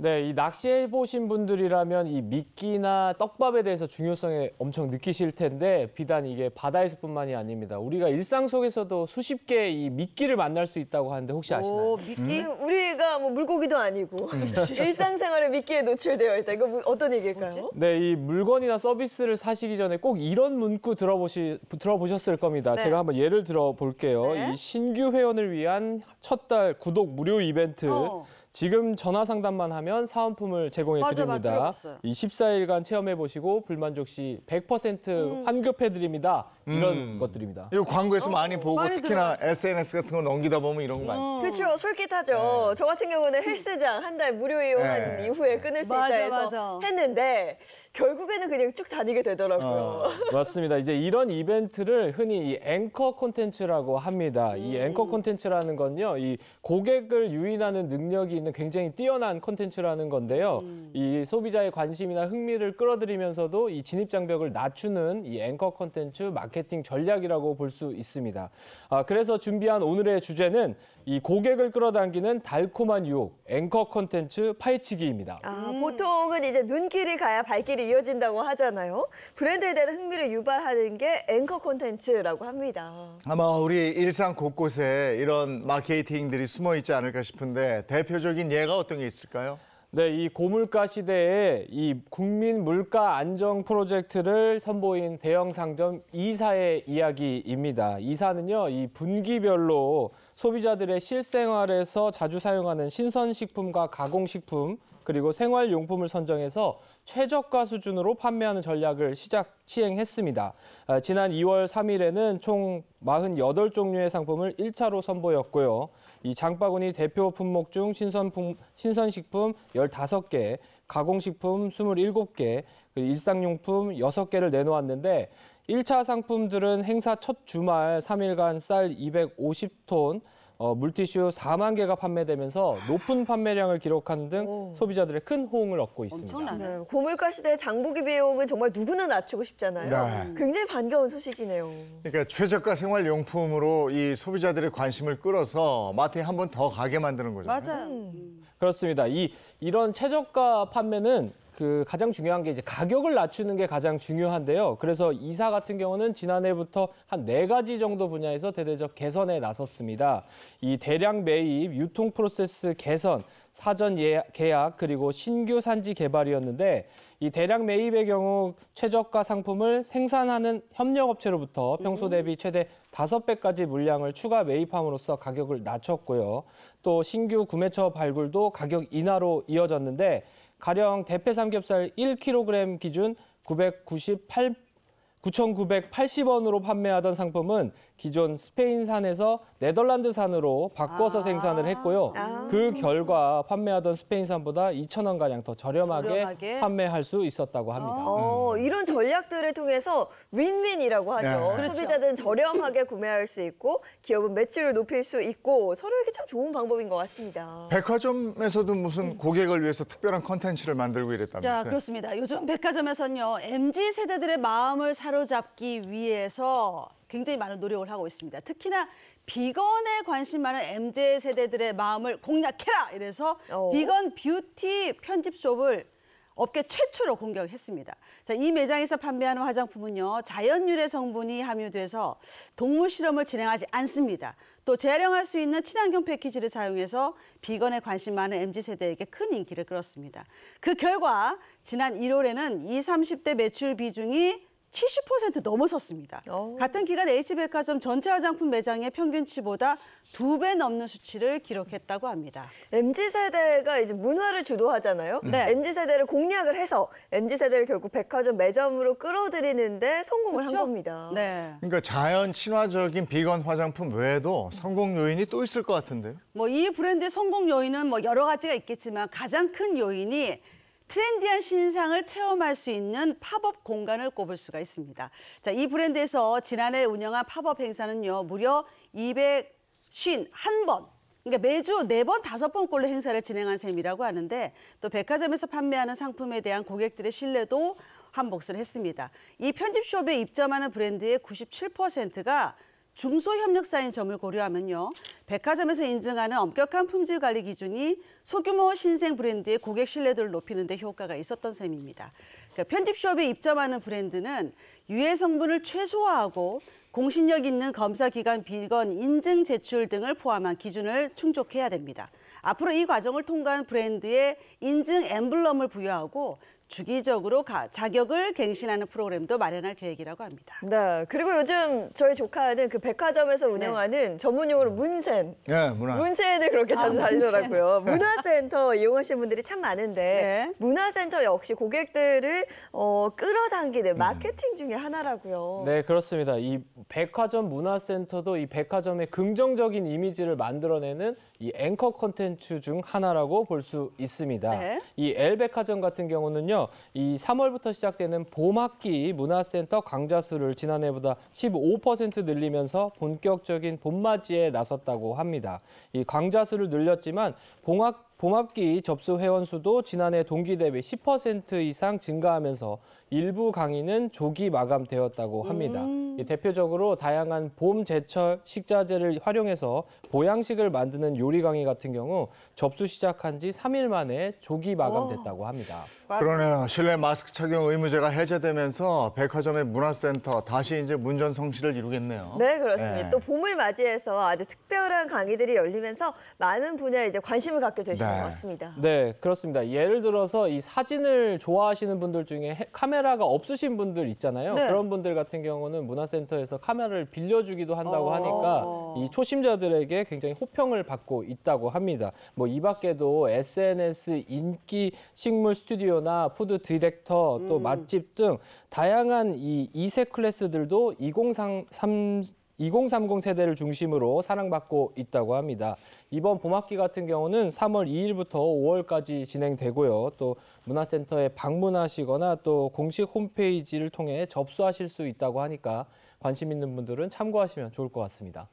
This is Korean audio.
네, 이 낚시해 보신 분들이라면 이 미끼나 떡밥에 대해서 중요성에 엄청 느끼실 텐데 비단 이게 바다에서뿐만이 아닙니다. 우리가 일상 속에서도 수십 개 이 미끼를 만날 수 있다고 하는데 혹시 아시나요? 오, 미끼 음. 우리가 뭐 물고기도 아니고 음. 일상생활에 미끼에 노출되어 있다. 이거 뭐 어떤 얘기일까요? 네, 이 물건이나 서비스를 사시기 전에 꼭 이런 문구 들어보시 들어보셨을 겁니다. 네. 제가 한번 예를 들어 볼게요. 네. 이 신규 회원을 위한 첫 달 구독 무료 이벤트. 어. 지금 전화 상담만 하면 사은품을 제공해 맞아, 드립니다. 맞아, 이 14일간 체험해 보시고 불만족 시 100% 음. 환급해 드립니다. 이런 음. 것들입니다. 이거 광고에서 어, 많이 보고 많이 특히나 SNS 같은 거 넘기다 보면 이런 거 많이. 음. 그렇죠. 솔깃하죠. 네. 저 같은 경우는 헬스장 한 달 무료 이용한 네. 이후에 끊을 수 맞아, 있다 해서 맞아. 했는데 결국에는 그냥 쭉 다니게 되더라고요. 어. 맞습니다. 이제 이런 이벤트를 흔히 이 앵커 콘텐츠라고 합니다. 음. 이 앵커 콘텐츠라는 건요. 이 고객을 유인하는 능력이 있는 굉장히 뛰어난 콘텐츠라는 건데요. 음. 이 소비자의 관심이나 흥미를 끌어들이면서도 이 진입 장벽을 낮추는 이 앵커 콘텐츠 마케팅 전략이라고 볼 수 있습니다. 아, 그래서 준비한 오늘의 주제는 이 고객을 끌어당기는 달콤한 유혹 앵커 콘텐츠 파헤치기입니다. 아, 음. 보통은 이제 눈길이 가야 발길이 이어진다고 하잖아요. 브랜드에 대한 흥미를 유발하는 게 앵커 콘텐츠라고 합니다. 아마 우리 일상 곳곳에 이런 마케팅들이 숨어 있지 않을까 싶은데 대표적 대표적인 예가 어떤 게 있을까요? 네, 이 고물가 시대에 이 국민 물가 안정 프로젝트를 선보인 대형 상점 이사의 이야기입니다. 이사는요, 이 분기별로 소비자들의 실생활에서 자주 사용하는 신선식품과 가공식품 그리고 생활용품을 선정해서 최저가 수준으로 판매하는 전략을 시작 시행했습니다. 아, 지난 2월 3일에는 총 48종류의 상품을 1차로 선보였고요. 이 장바구니 대표 품목 중 신선품, 신선식품 15개, 가공식품 27개, 일상용품 6개를 내놓았는데 1차 상품들은 행사 첫 주말 3일간 쌀 250톤, 어, 물티슈 4만 개가 판매되면서 높은 판매량을 기록하는 등 오. 소비자들의 큰 호응을 얻고 있습니다. 엄청나네. 네, 고물가 시대 장보기 비용은 정말 누구나 낮추고 싶잖아요. 네. 굉장히 반가운 소식이네요. 그러니까 최저가 생활용품으로 이 소비자들의 관심을 끌어서 마트에 한 번 더 가게 만드는 거잖 맞아요. 음. 그렇습니다. 이 이런 최저가 판매는 그 가장 중요한 게 이제 가격을 낮추는 게 가장 중요한데요. 그래서 이사 같은 경우는 지난해부터 한 네 가지 정도 분야에서 대대적 개선에 나섰습니다. 이 대량 매입, 유통 프로세스 개선, 사전 예약, 계약 그리고 신규 산지 개발이었는데 이 대량 매입의 경우 최저가 상품을 생산하는 협력업체로부터 평소 음. 대비 최대 5배까지 물량을 추가 매입함으로써 가격을 낮췄고요. 또 신규 구매처 발굴도 가격 인하로 이어졌는데 가령 대패 삼겹살 1kg 기준 998 9,980원으로 판매하던 상품은 기존 스페인산에서 네덜란드산으로 바꿔서 아 생산을 했고요. 아그 결과 판매하던 스페인산보다 2,000원 가량 더 저렴하게, 저렴하게, 판매할 수 있었다고 합니다. 아 음. 이런 전략들을 통해서 윈윈이라고 하죠. 네. 그렇죠. 소비자들은 저렴하게 구매할 수 있고 기업은 매출을 높일 수 있고 서로에게 참 좋은 방법인 것 같습니다. 백화점에서도 무슨 음. 고객을 위해서 특별한 컨텐츠를 만들고 이랬다면서요? 자, 그렇습니다. 요즘 백화점에서는요. MZ 세대들의 마음을 살 사로잡기 위해서 굉장히 많은 노력을 하고 있습니다. 특히나 비건에 관심 많은 MZ 세대들의 마음을 공략해라 이래서 오. 어. 비건 뷰티 편집숍을 업계 최초로 공격했습니다. 자, 이 매장에서 판매하는 화장품은요, 자연 유래 성분이 함유돼서 동물 실험을 진행하지 않습니다. 또 재활용할 수 있는 친환경 패키지를 사용해서 비건에 관심 많은 MZ 세대에게 큰 인기를 끌었습니다. 그 결과 지난 1월에는 2 30대 매출 비중이 70% 넘어섰습니다. 오. 같은 기간 H백화점 전체 화장품 매장의 평균치보다 두 배 넘는 수치를 기록했다고 합니다. MZ 세대가 이제 문화를 주도하잖아요. 음. 네. MZ 세대를 공략을 해서 MZ 세대를 결국 백화점 매점으로 끌어들이는데 성공을 그렇죠? 한 겁니다. 네. 그러니까 자연 친화적인 비건 화장품 외에도 성공 요인이 또 있을 것 같은데요. 뭐 이 브랜드의 성공 요인은 뭐 여러 가지가 있겠지만 가장 큰 요인이 트렌디한 신상을 체험할 수 있는 팝업 공간을 꼽을 수가 있습니다. 자, 이 브랜드에서 지난해 운영한 팝업 행사는요, 무려 251번 그러니까 매주 네번다 번꼴로 행사를 진행한 셈이라고 하는데 또 백화점에서 판매하는 상품에 대한 고객들의 신뢰도 한 몫을 했습니다. 이 편집숍에 입점하는 브랜드의 97%가 중소협력사인 점을 고려하면요. 백화점에서 인증하는 엄격한 품질 관리 기준이 소규모 신생 브랜드의 고객 신뢰도를 높이는 데 효과가 있었던 셈입니다. 그러니까 편집숍에 입점하는 브랜드는 유해 성분을 최소화하고 공신력 있는 검사 기관 비건 인증 제출 등을 포함한 기준을 충족해야 됩니다. 앞으로 이 과정을 통과한 브랜드에 인증 엠블럼을 부여하고 주기적으로 가, 자격을 갱신하는 프로그램도 마련할 계획이라고 합니다. 네. 그리고 요즘 저희 조카는 그 백화점에서 네. 운영하는 전문용어로 문센. 네, 문화. 문센을 그렇게 아, 자주 아, 다니더라고요. 문화센터 이용하시는 분들이 참 많은데 네. 문화센터 역시 고객들을 어, 끌어당기는 음. 마케팅 중에 하나라고요. 네, 그렇습니다. 이 백화점 문화센터도 이 백화점의 긍정적인 이미지를 만들어내는 이 앵커 컨텐츠 중 하나라고 볼 수 있습니다. 네. 이 엘백화점 같은 경우는요. 보면요. 이 3월부터 시작되는 봄학기 문화센터 강좌수를 지난해보다 15% 늘리면서 본격적인 봄맞이에 나섰다고 합니다. 이 강좌수를 늘렸지만 봉학 봄학기 접수 회원 수도 지난해 동기 대비 10% 이상 증가하면서 일부 강의는 조기 마감되었다고 합니다. 음. 예, 대표적으로 다양한 봄, 제철 식자재를 활용해서 보양식을 만드는 요리 강의 같은 경우 접수 시작한 지 3일 만에 조기 마감됐다고 합니다. 그러네요. 실내 마스크 착용 의무제가 해제되면서 백화점의 문화센터 다시 이제 문전성시를 이루겠네요. 네, 그렇습니다. 네. 또 봄을 맞이해서 아주 특별한 강의들이 열리면서 많은 분야에 이제 관심을 갖게 되시는 네. 것 같습니다. 네, 그렇습니다. 예를 들어서 이 사진을 좋아하시는 분들 중에 카메라가 없으신 분들 있잖아요. 네. 그런 분들 같은 경우는 문화 전화센터에서 카메라를 빌려주기도 한다고 어. 하니까 이 초심자들에게 굉장히 호평을 받고 있다고 합니다. 뭐이 밖에도 SNS 인기 식물 스튜디오나 푸드 디렉터 또 음. 맛집 등 다양한 이 이색 클래스들도 2033 2030 세대를 중심으로 사랑받고 있다고 합니다. 이번 봄학기 같은 경우는 3월 2일부터 5월까지 진행되고요. 또 문화센터에 방문하시거나 또 공식 홈페이지를 통해 접수하실 수 있다고 하니까 관심 있는 분들은 참고하시면 좋을 것 같습니다.